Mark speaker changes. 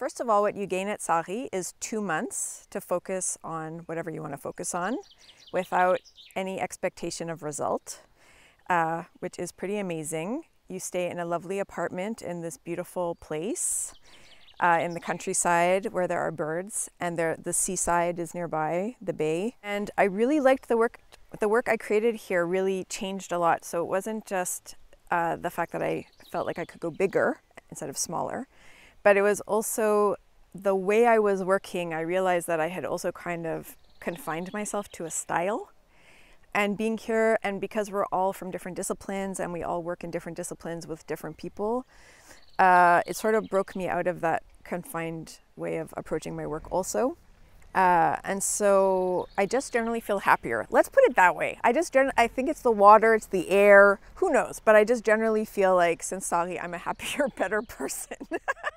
Speaker 1: First of all, what you gain at Sari is two months to focus on whatever you want to focus on without any expectation of result, uh, which is pretty amazing. You stay in a lovely apartment in this beautiful place uh, in the countryside where there are birds and there, the seaside is nearby, the bay. And I really liked the work. The work I created here really changed a lot. So it wasn't just uh, the fact that I felt like I could go bigger instead of smaller but it was also the way I was working, I realized that I had also kind of confined myself to a style. And being here, and because we're all from different disciplines and we all work in different disciplines with different people, uh, it sort of broke me out of that confined way of approaching my work, also. Uh, and so I just generally feel happier. Let's put it that way. I just generally I think it's the water, it's the air, who knows? But I just generally feel like since Sagi, I'm a happier, better person.